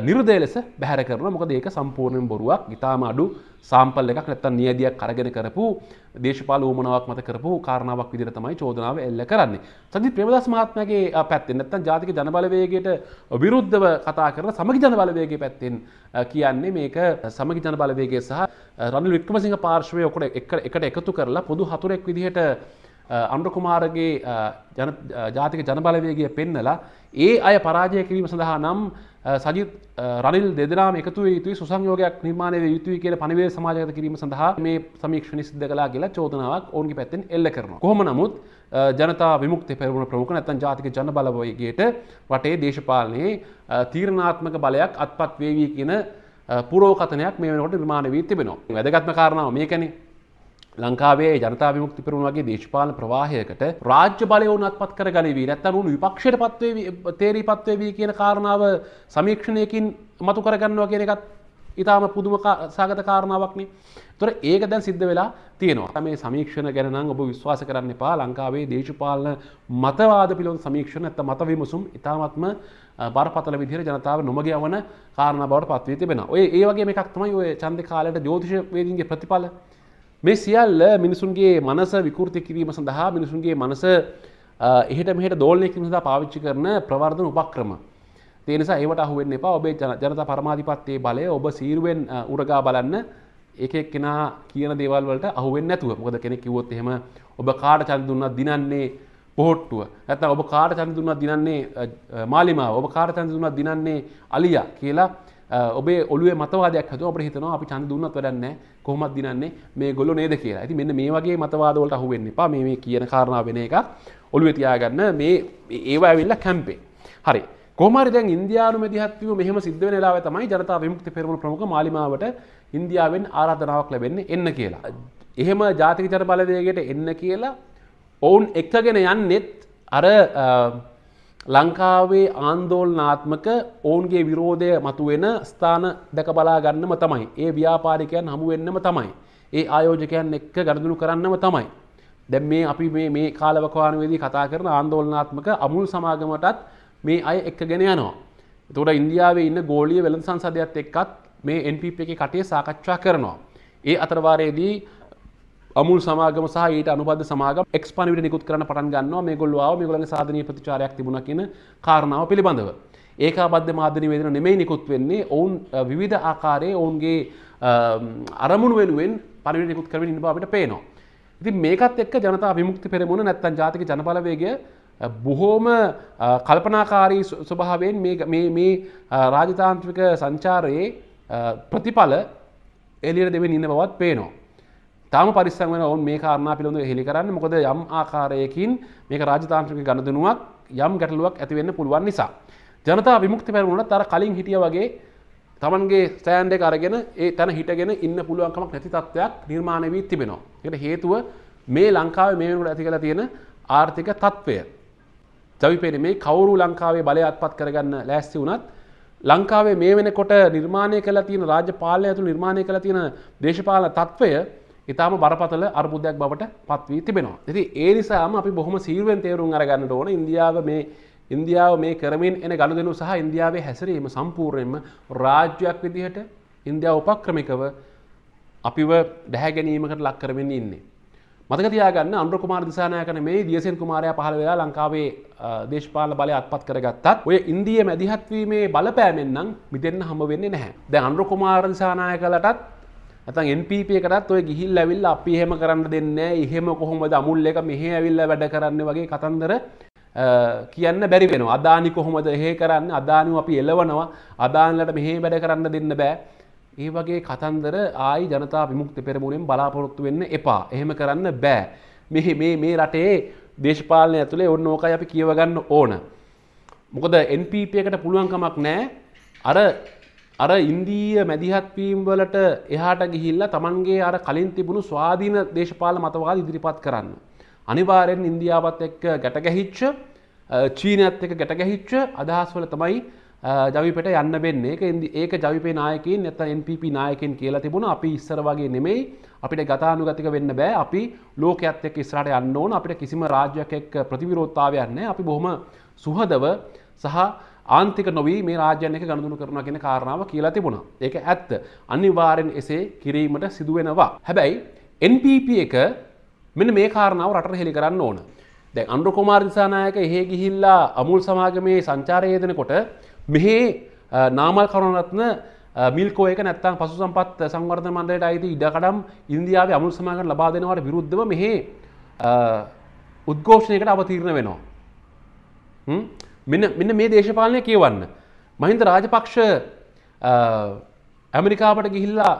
නිර්දය ලෙස බැහැර කරන මොකද ඒක සම්පූර්ණයෙන් බොරුවක් ඉතාම අඩු සාම්පල් එකක් නැත්තන් නියදයක් කරගෙන කරපු දේශපාල ූමනාවක් මත කරපු කාරණාවක් විදිර තමයි චෝදනාව එල්ල කරන්නේ සජි ප්‍රමදස් මහත්මගේ පැත්තෙන් නැත්තන් ජාතික ජනබලවේගේට විරුද්ධව කතා කරන සමගි ජනබලවේගේ පැත්තෙන් කියන්නේ මේක සමගි ජනබලවේගේ සහ රනිල් වික්‍රමසිංහ පාර්ශවය ඔකට එකට එකතු කරලා පොදු හතුරෙක් විදිහට අන්ඩකුමාරගේ ජාතික ජනබලවේගය පෙන්නලා ඒ අය පරාජය කිරීම සඳහා නම් සජිත් රනිල් දෙදනාම එකතු යුතුයි සුසංයෝගයක් නිර්මාණය යුතුයි කිය පනිවේ සමාජගත කිරීම සඳහා මේ සමීක්ෂණ සිද්ධ කලා කියලා චෝදනාවක් ඔවන්ගේ පැත්තෙන් එල්ල කරන. කොහොම නමුත් ජනතා විමුක්ති පෙරුණ ප්‍රමුඛ නැතන් ජාතික ජන බලවයගේට වටේ දේශපාලනයේ තීරණාත්මක බලයක් අත්පත් වේවී කියන පුරෝකතනයක් මේ වෙනකොට නිර්මාණ වී තිබෙනවා. වැදගත්ම කාරණාව මේකනේ ලංකාවේ ජනතා විමුක්ති පෙරුණ වගේ දේශපාලන ප්‍රවාහයකට රාජ්‍ය බලය වුණත් පත් කර ගනිවී නැත්තන් වුණු විපක්ෂයට පත්වේ තේරී පත්වේවී කියන කාරණාව සමීක්ෂණයකින් මතු කරගන්නවා කියන එකත් ඉතාම පුදුම සාගත කාරණාවක්නේ තොර ඒක දැන් සිද්ධ වෙලා තියෙනවා මේ සමීක්ෂණ ගැනනම් ඔබ විශ්වාස කරන්න එපා ලංකාවේ දේශපාලන මතවාද පිළිබඳ සමීක්ෂණ නැත්නම් මත විමසුම් ඉතාමත්ම බරපතල විදිහට ජනතාව නොමග යවන කාරණා බවට පත් වී තිබෙනවා. ඔය ඒ වගේම එකක් තමයි ඔය ඡන්දේ කාලයට ජ්‍යොතිෂ වේදීන්ගේ ප්‍රතිඵල මේ සියල්ල මිනිසුන්ගේ මනස විකෘති කිරීම සඳහා මිනිසුන්ගේ මනස එහට මෙහට දෝලනය කිරීම සඳහා පාවිච්චි කරන ප්‍රවර්ධන උපක්‍රම. ඒ නිසා ඒවට අහු වෙන්න එපා. ඔබේ ජනතා පරමාධිපත්‍යයේ බලය ඔබ සීරුවෙන් උරගා බලන්න ඒකෙක් කෙනා කියන දේවල් වලට අහු වෙන්නේ නැතුව. මොකද කෙනෙක් කිව්වොත් එහෙම ඔබ කාට ඡන්ද දුන්නා දිනන්නේ පොහොට්ටුව ඇතන ඔබ කාට චන්ද දුන්නා දිනන්නේ මාලිමාව ඔබ කාට චන්ද දුන්නා දිනන්නේ අලියා කියලා ඔබේ ඔළුවේ මතවාදයක් හදුවා අපිට හිතනවා අපි චන්ද දුන්නත් වැඩක් නැහැ කොහොමත් දිනන්නේ මේ ගොල්ලෝ නේද කියලා. ඉතින් මෙන්න මේ වගේ මතවාදවලට අහු වෙන්න එපා. මේ මේ කියන කාරණා වෙන එක ඔළුවේ තියාගන්න මේ ඒව ඇවිල්ලා කැම්පේ. හරි. කොහමරි දැන් ඉන්දියානු මැදිහත්වීම මෙහෙම සිද්ධ වෙන වෙලාවේ තමයි ජනතා විමුක්ති පෙරමුණ ප්‍රමුඛ මාලිමාවට ඉන්දියාවෙන් ආරාධනාවක් ලැබෙන්නේ එන්න කියලා. එහෙම ජාතික ජන බලවේගයට එන්න කියලා ඔවුන් එක්කගෙන යන්නෙත් අර ලංකාවේ ආන්දෝලනාත්මක ඔවුන්ගේ විරෝධය මතුවෙන ස්ථාන දැක බලා ගන්නම තමයි. ඒ ව්‍යාපාරිකයන් හමුවෙන්නම තමයි. ඒ ආයෝජකයන් එක්ක ගනුදුනු කරන්නම තමයි. දැන් මේ අපි මේ මේ කාලවකවානුවේදී කතා කරන ආන්දෝලනාත්මක අමුල් සමාගමටත් මේ අය එක්කගෙන යනවා. එතකොට ඉන්දියාවේ ඉන්න ගෝලීය වෙළඳ සංසදයත් එක්කත් මේ NPP එකේ කටේ සාකච්ඡා කරනවා. ඒ අතරවාරයේදී අමුල් සමාගම සහ ඊට අනුබද්ධ සමාගම් එක්ස් පණිවිඩ නිකුත් කරන්න පටන් ගන්නවා මේගොල්ලෝ ආව මේගොල්ලන්ගේ සාධනීය ප්‍රතිචාරයක් තිබුණා කියන කාරණාව පිළිබඳව. ඒකාබද්ධ මාධ්‍ය නිවේදන නෙමෙයි නිකුත් වෙන්නේ. ඔවුන් විවිධ ආකාරයේ ඔවුන්ගේ අරමුණු වෙනුවෙන් පණිවිඩ නිකුත් කරමින් ඉන්න බව අපිට පේනවා. ඉතින් මේකත් එක්ක ජනතා විමුක්ති පෙරමුණ නැත්නම් ජාතික ජනබලවේගය බොහෝම කල්පනාකාරී ස්වභාවයෙන් මේ රාජතාන්ත්‍රික සංචාරයේ ප්‍රතිඵල එලියට දෙවෙන් ඉන්න බවත් පේනවා. තාම පරිස්සම් වෙන ඔවුන් මේ කාරණා පිළිබඳව හෙළි කරන්න මොකද යම් ආකාරයකින් මේක රාජතාන්ත්‍රික ගණදනුවක් යම් ගැටලුවක් ඇති වෙන්න පුළුවන් නිසා ජනතා විමුක්ති පෙරමුණත් අර කලින් හිටිය වගේ තමන්ගේ ස්ටෑන්ඩ් එක අරගෙන ඒ තන හිටගෙන ඉන්න පුළුවන්කමක් නැති තත්ත්වයක් නිර්මාණය වී තිබෙනවා. ඒකට හේතුව මේ ලංකාවේ මේ වෙනකොට ඇති කරලා තියෙන ආර්ථික තත්ත්වය. ජවිපේන මේ කවුරු ලංකාවේ බලය අත්පත් කරගන්න ලෑස්ති වුණත් ලංකාවේ මේ වෙනකොට නිර්මාණය කළ තියෙන රාජ්‍ය පාලනය ඇතුළු නිර්මාණය කළ තියෙන දේශපාලන තත්ත්වය ඉතාම බරපතල අර්බුදයක් බවට පත්වී තිබෙනවා. ඇති ඒ නිසාම අපි බොහොම සීරුවෙන් තේරුම් අරගන්නට ඕන ඉන්දියාව මේ ඉන්දියාව මේ කරමින් එන ගණු දෙනු සහ ඉන්දියාවේ හැසිරීම සම්පූර්ණයෙන්ම රාජ්‍යයක් විදිහට ඉන්දියාව උපක්‍රමිකව අපිව දැහැ ගැනීමකට ලක් කරමින් ඉන්නේ. මතක තියාගන්න අනුර කුමාර දිසානායකන මේ දියසෙන් කුමාරයා පහළ වෙලා ලංකාවේ දේශපාලන බලය අත්පත් කරගත්තත් ඔය ඉන්දිය මැදිහත්වීමේ බලපෑමෙන් නම් මිදෙන්න හම්බ වෙන්නේ නැහැ. දැන් අනුර කුමාර දිසානායකලටත් ඇතන් NPP එකටත් ඔය ගිහිල් ඇවිල්ල අපි හෙම කරන්න දෙන්න එහෙම කොහොමද අමුල් එක මෙහ ඇවිල්ල වැඩ කරන්න වගේ කතන්දර කියන්න බැරි වෙන අදානි කොහොමද එහෙ කරන්න අදානුව අපි එලවනවා අදානලට මෙහේ වැඩ කරන්න දෙන්න බෑ ඒ වගේ කතන්දර ආයි ජනතා විමුක්ත පෙරමුණෙන් බලාපොරොත්තු වෙන්න එපා එහෙම කරන්න බෑ මෙහි මේ මේ රටේ දේශපාලනය ඇතුළේ ඔන්න ඕකයි අපි කියවගන්න ඕන මොකද NPP එකට පුළුවන්කමක් නෑ අර අර ඉන්දීය මැදිහත්වීම් වලට එහාට ගිහිල්ලා තමන්ගේ අර කලින් තිබුණු ස්වාධීන දේශපාල මතවාද ඉදිරිපත් කරන්න. අනිවාරයෙන් ඉන්දියාවත් එක්ක ගැටගැහිච්ච චීනයත් එක ගැටගැහිච්ච අදහස්වල තමයි ජවිපට යන්න වෙන්නේ එක ඒක ජවිපේ නායකින් නැත NPP නායකෙන් කියලා තිබුණ අපි ඉස්සර වගේ නෙමෙයි අපිට ගතානුගතික වෙන්න බෑ අපි ලෝකයත් එක්ක ඉස්සරහට යන්න ඕන අපිට කිසිම රාජ්‍යයක් එක්ක ප්‍රතිවිරෝධතාවයක් නැහැ අපි බොහොම සුහදව සහ ආන්තික නොවී මේ රාජ්‍යයන් එක ගනුදුනු කරනවා කියන කාරණාව කියලා තිබුණා. ඒක ඇත්ත. අනිවාර්යෙන් එසේ කිරීමට සිදු වෙනවා. හැබැයි NPP එක මෙන්න මේ කාරණාව රටට හෙළි කරන්න ඕන. දැන් අනුර කුමාර දිසානායක එහෙ ගිහිල්ලා අමුල් සමාගමේ සංචාරය යෙදෙනකොට මෙහි නාමල් කරුණරත්න මිල්කෝ එක නැත්තම් පසු සම්පත් සංවර්ධන මණ්ඩලයට අයිති ඉඩකඩම් ඉන්දියාවේ අමුල් සමාගම ලබා දෙනවට විරුද්ධව මෙහි උද්ඝෝෂණයකට අවතීර්ණ වෙනවා. මෙන්න මෙන්න මේ දේශපාලනය කියවන්න. මහින්ද රාජපක්ෂ ඇමරිකාපට ගිහිල්ලා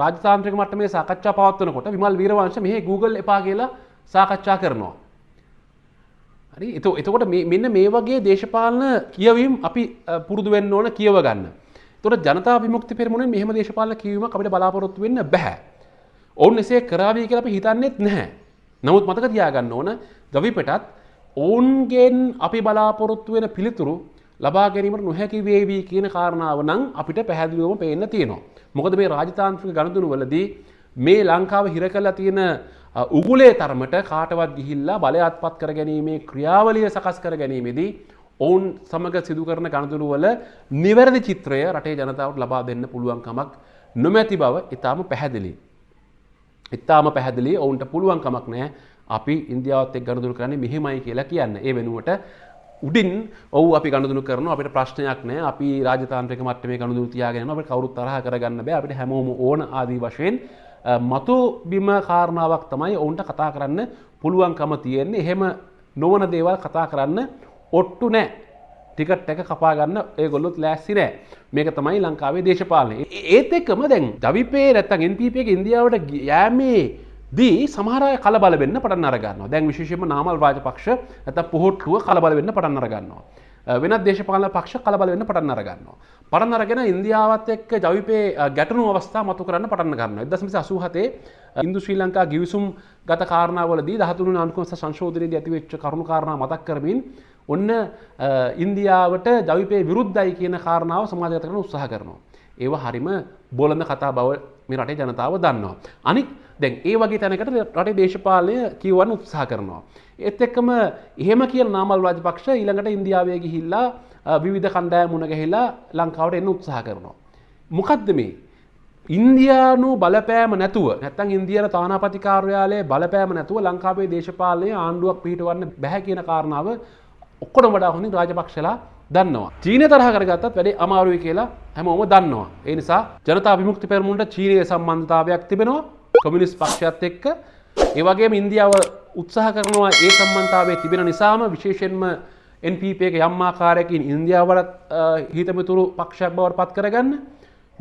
රාජතාන්ත්‍රක මට මේ සාකච්ඡා පවත්වනකොට විමල් වීරවංශ මෙහි Google එපා කියලා සාකච්ඡා කරනවා. හරි එතකොට මෙන්න මේ වගේ දේශපාලන කියවීම් අපි පුරුදු වෙන්න ඕන කියව ගන්න. එතකොට ජනතා විමුක්ති පෙරමුණෙන් මෙහෙම දේශපාලන කියවීමක් අපිට බලාපොරොත්තු වෙන්න බෑ. ඔවුන් එසේ කරાવી කියලා අපි හිතන්නේත් නැහැ. නමුත් මතක තියාගන්න ඕන දවිපෙටත් ඔවුන්ගෙන් අපි බලාපොරොත්තු වෙන පිළිතුරු ලබා ගැනීමට නොහැකි වේවී කියන කාරණාව නම් අපිට පැහැදිලිවම පේන්න තියෙනවා. මොකද මේ රාජතාන්ත්‍රික ගණදුනු වලදී මේ ලංකාව හිර කරලා තියෙන උගුලේ තරමට කාටවත් ගිහිල්ලා බලය අත්පත් කර ගැනීමේ ක්‍රියාවලිය සකස් කර ගැනීමේදී ඔවුන් සමග සිදු කරන ගණදුනු වල නිවැරදි චිත්‍රය රටේ ජනතාවට ලබා දෙන්න පුළුවන්කමක් නොමැති බව ඉතාම පැහැදිලි. ඉතාම පැහැදිලි ඔවුන්ට පුළුවන්කමක් නෑ අපි ඉන්දියාවත් එක් ගනුදුරු කරන්නේ මෙහෙමයි කියලා කියන්න. ඒ වෙනුවට උඩින් ඔව් අපි ගනුදුරු කරනවා අපිට ප්‍රශ්නයක් නැහැ. අපි රාජතාන්ත්‍රික මට්ටමේ ගනුදුරු තියාගෙන යනවා. අපිට කවුරුත් තරහ කරගන්න බෑ. අපිට හැමෝම ඕන ආදී වශයෙන් මතු බිම කාරණාවක් තමයි ඔවුන්ට කතා කරන්න පුළුවන්කම තියෙන්නේ. එහෙම නොවන දේවල් කතා කරන්න ඔට්ටු නැහැ. ටිකට් එක කපාගන්න ඒගොල්ලොත් ලෑස්සි නෑ මේක තමයි ලංකාවේ දේශපාලනය ඒත් එක්කම දැන් දවිපේ නැත්තන් එන්පිපේ ඉන්දියාවට යෑමේ දී සමහරය කලබල වෙන්න පටන් අරගන්න දැන් විශේෂම නාමල් රාජපක්ෂ ඇත පොහොට්ටුව කලබල වෙන්න පටන් අරගන්නවා වෙනත් දේශපාලන පක්ෂ කලබල වෙන්න පටන් අරගන්නවා පටන් අරගෙන ඉන්දියාවත් එක්ක ජවිපේ ගැටනු අවස්ථා මතු කරන්න පටන් ගන්න එදසමස අසූහතේ ඉන්දු ශ්‍රී ලංකා ගිවිසුම් ගත කාරණාවලදී දහතුරු අනුකොස සංශෝධනයේදී ඇතිවෙච්ච කරුණු කාරණා මතක් කරමින් ඔන්න ඉන්දියාවට ජවිපේ විරුද්ධයි කියන කාරණාව සමාජගත කරන උත්සාහ කරනවා. ඒව හරිම බොලඳ කතා බව මේ රටේ ජනතාව දන්නවා. අනික් දැන් ඒ වගේ තැනකට රටේ දේශපාලය කිව්වන්න උත්සාහ කරනවා. එත් එක්කම එහෙම කිය නාමල් රාජපක්ෂ ඊළඟට ඉන්දියාවේ ගිහිල්ලා විවිධ කණ්ඩාය මුණ ගැහිලා ලංකාවට එන්න උත්සාහ කරනවා. මොකක්ද මේ ඉන්දයානු බලපෑම නැතුව නැත්තන් ඉන්දියන තානාපතිකාර්යාලයේ බලපෑම නැතුව ලංකාවේ දේශපාලය ආණ්ඩුවක් පිහිටවන්න බැහැ කියන කාරණාව ඔක්කොට වඩා හොඳින් රාජපක්ෂලා දන්නවා. චීන තරහ කරගත්තත් වැඩේ අමාරුවයි කියලා හැමෝම දන්නවා. ඒ නිසා ජනතා විමුක්ති පෙරමුන්ට චීනය සම්බන්ධතාවයක් තිබෙනවා කොමිනිස් පක්ෂත් එක්ක ඒවගේ ඉන්දියාව උත්සාහ කරනවා ඒ සම්බන්ධාවේ තිබෙන නිසාම විශේෂෙන්ම NPPක යම්මාකාරයකින් ඉන්දියාවලත් හිතමිතුරු පක්ෂයක් බවට පත් කරගන්න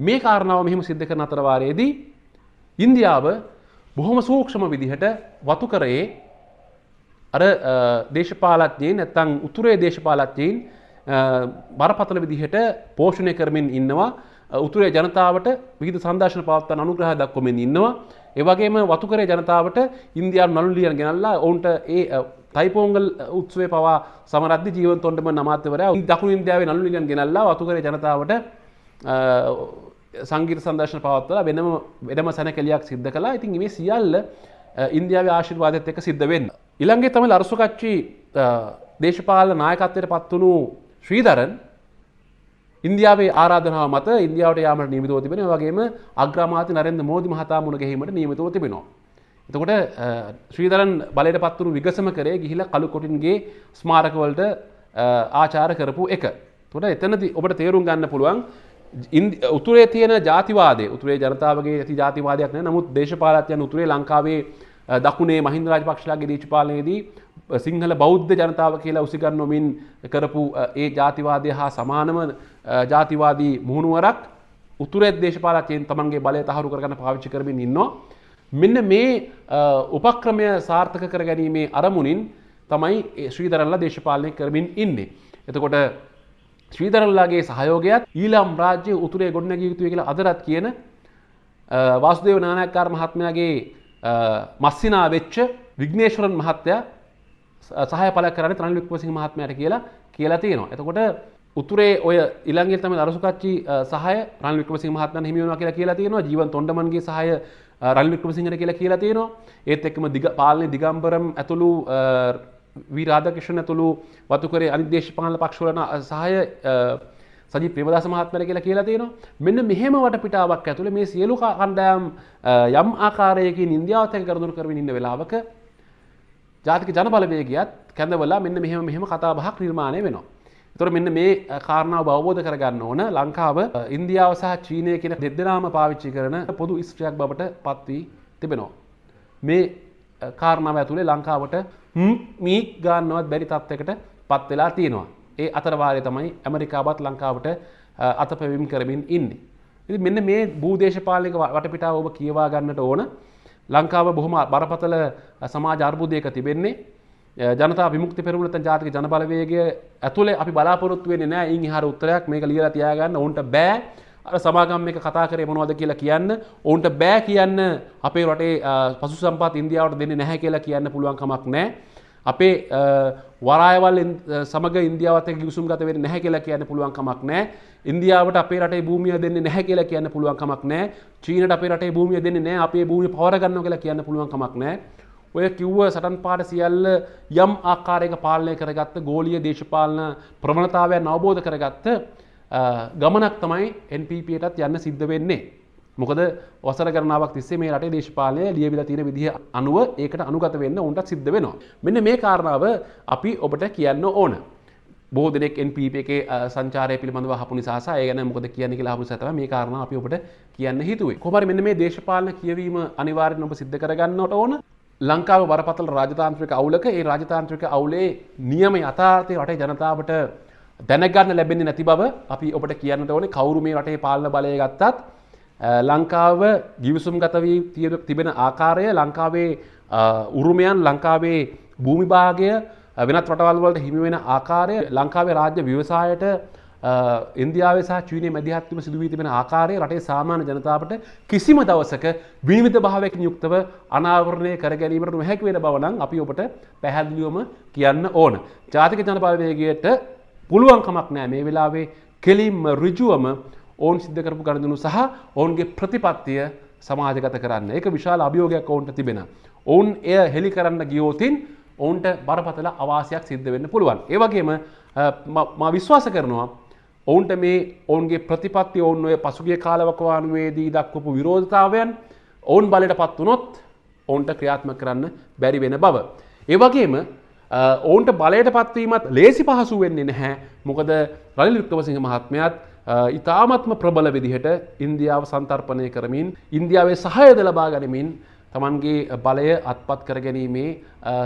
මේ කාරණාව මෙහිම සිද්ධ කරන අතරවාරයේදී ඉන්දියාව බොහොම සූක්ෂම විදිහට වතු කරයේ අර දේශපාලත්යෙන් නැත්තං උතුරේ දේශපාලත්යෙන් බරපතල විදිහට පෝෂණය කරමින් ඉන්නවා උතුරේ ජනතාවට විධ සදර්ශන පවත්තන් අනුග්‍රහ දක්වමින් ඉන්නවා ඒවගේම වතුකරේ ජනතාවට ඉන්දයාන් නළුලියන් ගෙනල්ලා ඔවුන්ට ඒ තයිපෝංගල් උත්සවේ පවා සමරදදි ජීවතොන්ටම නමාත්‍යවර දකුණ ඉන්දාවේ නළුලියන් ගෙනල්ලා වතුකරේ ජනතාවට සංගීත සදර්ශන පවත්වල වෙනම වැඩම සැන කෙලියක් සිද්ධ කලා ඉතින් මේ සියල්ල ඉන්දියාව ආශිර්වාදයත් එක සිද්ධ වෙන්න. ඉළන්ගේ තම අරසුකච්චි දේශපාල නායකත්වයට පත්වනු ශ්‍රීදරන් ඉන්දියාවේ ආරාධනාව මත ඉන්දියාවට යාමට නියමිතව තිබෙන වගේම අග්‍රාමාත්‍ය නරේන්ද්‍ර මෝදි මහතා මුණ ගැහිීමට නියමිතව තිබෙනවා. එතකොට ශ්‍රීදරන් බලයට පත්වුණු විගසම කරේ ගිහිලා කළු කොටින්ගේ ස්මාරකවලට ආචාර කරපු එක. තොට එතනති ඔබට තේරුම් ගන්න පුළුවන් උතුරේ තියෙන ජාතිවාදේ උතුරේ ජනතාවගේ ඇති ජාතිවාදයක් නමුත් දේශපාලත්යන් උතුරේ ලංකාවේ දකුණේ මහින්දරාජ පක්ෂලාගේ දේශපාලනයේදී සිංහල බෞද්ධ ජනතාව කියලා උසිගන්නොමින් කරපු ඒ ජාතිවාදය හා සමානම ජාතිවාදී මුහුණුවරක් උතුරෙත් දේශපාලකයෙන් තමන්ගේ බලය තහරු කරගන්න පාවිච්චි කරමින් ඉන්නවා. මෙන්න මේ උපක්‍රමය සාර්ථක කර ගැනීමේ අරමුණින් තමයි ශ්‍රීදරල්ලා දේශපාලනය කරමින් ඉන්නේ. එතකොට ශ්‍රීදරල්ලාගේ සහයෝගයත් ඊළම් රාජ්‍ය උතුරේ ගොඩනැගිය යුතුය කියලා අදරත් කියන වාසුදේව නානායක්කාර මහත්මයාගේ මස්සිනා වෙච්ච විග්නේශ්වරන් මහත්තයා සහය පල කරන තන වික්මසිංහ මහත්මයට කියලා කියලා තියෙනවා. එතකොට උතුරේ ඔය ඉළන්ගේ තම දරසුකච්චි සහය රන් වික්මසිංහ මහත්මයන් හිමිවුණා කියලා කියලා තියෙනවා. ජීවන් තොණ්ඩමන්ගේ සහය රන් වික්මසිංහට කියලා කියලා තියෙනවා. ඒත් එක්කම දිග පාලනේ දිගම්බරම් ඇතුළු වී රාධාකෘෂ්ණන් ඇතුළු වතුකරේ අනිත් දේශපාලන පක්ෂවලන සහය සජි ප්‍රමදස මහත්මර කියලා කියලා තියෙනවා මෙන්න මෙහෙම වටපිටාවක් ඇතුළේ මේ සියලු කණ්ඩායම් යම් ආකාරයකින් ඉන්දියාවත් එක්ක කරදර කරමින් ඉන්න වෙලාවක ජාතික ජනබලවේගයත් කැඳවලා මෙන්න මෙහෙම මෙහෙම කතා බහක් නිර්මාණය වෙනවා. එතකොට මෙන්න මේ කාරණාව අවබෝධ කරගන්න ඕන ලංකාව ඉන්දියාව සහ චීනය කියන දෙදෙනාම පාවිච්චි කරන පොදු ස්ත්‍රියක් බවට පත් වී තිබෙනවා. මේ කාරණාව ඇතුළේ ලංකාවට මී ගන්නවත් බැරි තත්ත්වයකට පත් වෙලා තියෙනවා. ඒ අතරවාරය තමයි ඇමරිකාවත් ලංකාවට අතපැවිම් කරමින් ඉන්නේ. ඉතින් මෙන්න මේ භූදේශපාලනික වටපිටාව ඔබ කියවා ගන්නට ඕන. ලංකාව බොහොම බරපතල සමාජ අර්බුදයක තිබෙන්නේ ජනතා විමුක්ති පෙරමුණත ජාතික ජනබලවේගය ඇතුළේ අපි බලාපොරොත්තු වෙන්නේ නැහැ ඉන් ඉහර උත්තරයක් මේක ලියලා තියාගන්න ඕන්ට බෑ අර සමාගම් එක කතා කරේ මොනවද කියලා කියන්න ඔවුන්ට බෑ කියන්න අපේ රටේ පසු සම්පත් ඉන්දියාවට දෙන්නේ නැහැ කියලා කියන්න පුළුවන් කමක් නැහැ අපේ වරායවල් සමග ඉන්දියාවත ගිසුම් ගතවේ නැහැ කියලා කියන්න පුළුවන්කමක් නෑ ඉන්දියාවට අපේ රටේ භූමිය දෙන්න නැහැ කියලා කියන්න පුළුවන්කමක් නෑ චීනට අපේ රටේ භූමිය දෙන්න නෑ අපේ භූමි පවරගන්න කියලා කියන්න පුළුවන්කමක් නෑ ඔය කිව්ව සටන් පාට සියල්ල යම් ආකාරයක පාලනය කරගත්ත ගෝලිය දේශපාලන ප්‍රමණතාවය අවබෝධ කරගත්ත ගමනක් තමයි NPPටත් යන්න සිද්ධ වෙන්නේ මොකද වසර කරනාවක් තිස්සේ මේ රටේ දේශපාලනය ලියවිලා තියෙන විදිහ අනුව ඒකට අනුගත වෙන්න උන්ට සිද්ධ වෙනවා. මෙන්න මේ කාරණාව අපි ඔබට කියන්න ඕන. බොහෝ දෙනෙක් NPP එකේ සංචාරය පිළිබඳව අහපු නිසා සහ ඒ ගැන මොකද කියන්නේ කියලා අහපු නිසා තමයි මේ කාරණා අපි ඔබට කියන්න හිතුවේ. කොහොම හරි මෙන්න මේ දේශපාලන කියවීම අනිවාර්යෙන් ඔබ සිද්ධ කරගන්නට ඕන. ලංකාව බරපතල රාජතාන්ත්‍රික අවුලක ඒ රාජතාන්ත්‍රික අවුලේ නියම යථාර්ථය රටේ ජනතාවට දැනගන්න ලැබෙන්නේ නැති බව අපි ඔබට කියන්නට ඕනේ කවුරු මේ රටේ පාලන බලය ගත්තත් ලංකාව ගිවිසුම් ගතවී තිබෙන ආකාරය ලංකාවේ උරුමයන් ලංකාවේ භූමිභාගය වෙනත් රටවල්වලට හිමිවෙන ආකාරය ලංකාවේ රාජ්‍ය ව්‍යවසායට ඉන්දියාවේ සහ චීනයේ මැදිහත්වීම සිදු වී තිබෙන ආකාරය රටේ සාමාන්‍ය ජනතාවට කිසිම දවසක විවිධ භාවයකින් යුක්තව අනාවරණය කර ගැනීමට නොහැකි වෙන බව නම් අපි ඔබට පැහැදිලිවම කියන්න ඕන. ජාතික ජනබලවේගයට පුළුවන් කමක් නැහැ මේ වෙලාවේ කෙලින්ම ඍජුවම ඔවුන් සිද්ධ කරපු ගණඳුණු සහ ඔවුන්ගේ ප්‍රතිපත්තිය සමාජගත කරන්න ඒක විශාල අභියෝගයක් ඔවුන්ට තිබෙන. ඔවුන් එය හෙළි කරන්න ගියෝතින් ඔවුන්ට බරපතල අවාසයක් සිද්ධ වෙන්න පුළුවන්. ඒවගේම මා විශ්වාස කරනවා ඔවුන්ට මේ ඔවුන්ගේ ප්‍රතිපත්ති ඔවුන් ඔය පසුගේ කාලවකවානුවේදී දක්වපු විරෝධතාවයන් ඔවුන් බලට පත් වනොත් ඔවුන්ට ක්‍රියාත්ම කරන්න බැරි වෙන බව. ඒවගේම ඔවුන්ට බලයට පත්වීමත් ලේසි පහසු වෙන්නේ නැහැ මොකද රනිල් වික්‍රමසිංහ මහත්මයාත් ඉතාමත්ම ප්‍රබල විදිහට ඉන්දියාව සන්තර්පනය කරමින් ඉන්දියාවේ සහයද ලබා ගනිමින් තමන්ගේ බලය අත්පත් කරගැනීමේ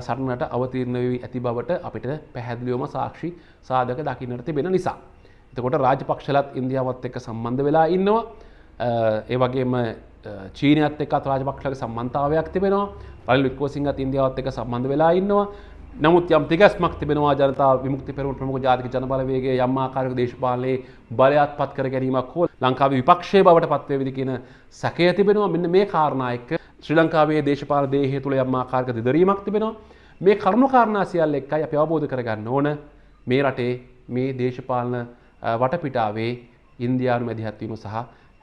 සරණට අවතීරණ වී ඇති බවට අපිට පැහැදිලියෝම සාක්ෂි සාධක දකින්නට තිබෙන නිසා. එතකොට රාජපක්ෂලත් ඉන්දියාවත් එක්ක සම්බන්ධ වෙලා ඉන්නවා ඒවගේම චීනයත් එක් රාජපක්ෂලක සම්බන්ධාවයක් තිබෙනවා රල් වික්කෝසිංහත් ඉන්දියාවත් එක සම්බන්ධ වෙලා ඉන්නවා නමුත් යම් තිගස්මක් තිබෙනවා ජනතා විමුක්ති පෙරුණ ප්‍රමුඛ ජාතික ජනබලවේගේ යම් ආකාරයක දේශපාලනයේ බලයත් පත් කර ගැනීමක් හෝ ලංකාවේ විපක්ෂයේ බවට පත්වේවිද කියන සැකය තිබෙනවා මෙන්න මේ කාරණා එක්ක ශ්‍රී ලංකාවේ දේශපාලන දේහය තුළ යම් ආකාරයක දෙදරීමක් තිබෙනවා මේ කරුණු කාරණා සියල්ල එක්කයි අපි අවබෝධ කරගන්න ඕන මේ රටේ මේ දේශපාලන වටපිටාවේ ඉන්දියානු මැදිහත්වීම සහ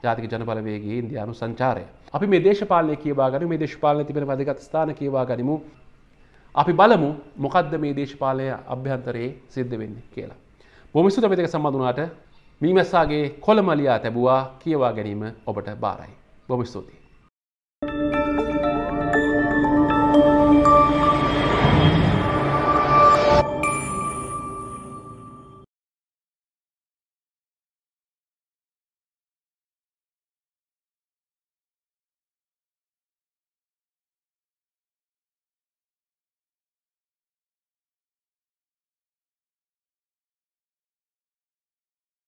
ජාතික ජනබලවේගේ ඉන්දයානු සංචාරය. අපි මේ දේශපාලය කියවාගනි මේ දේශපාලන තිබෙන වැදගත් ස්ථාන කියවා ගනිමු අපි බලමු මොකක්ද මේ දේශපාලය අභ්‍යන්තරයේ සිද්ධ වෙන්න කියලා. බොමිස්සුට මෙතක සම්බඳුනාට මීමැස්සාගේ කොළමලියා තැබවා කියවා ගැනීම ඔබට බාරයි. බොමිස්තුතියි.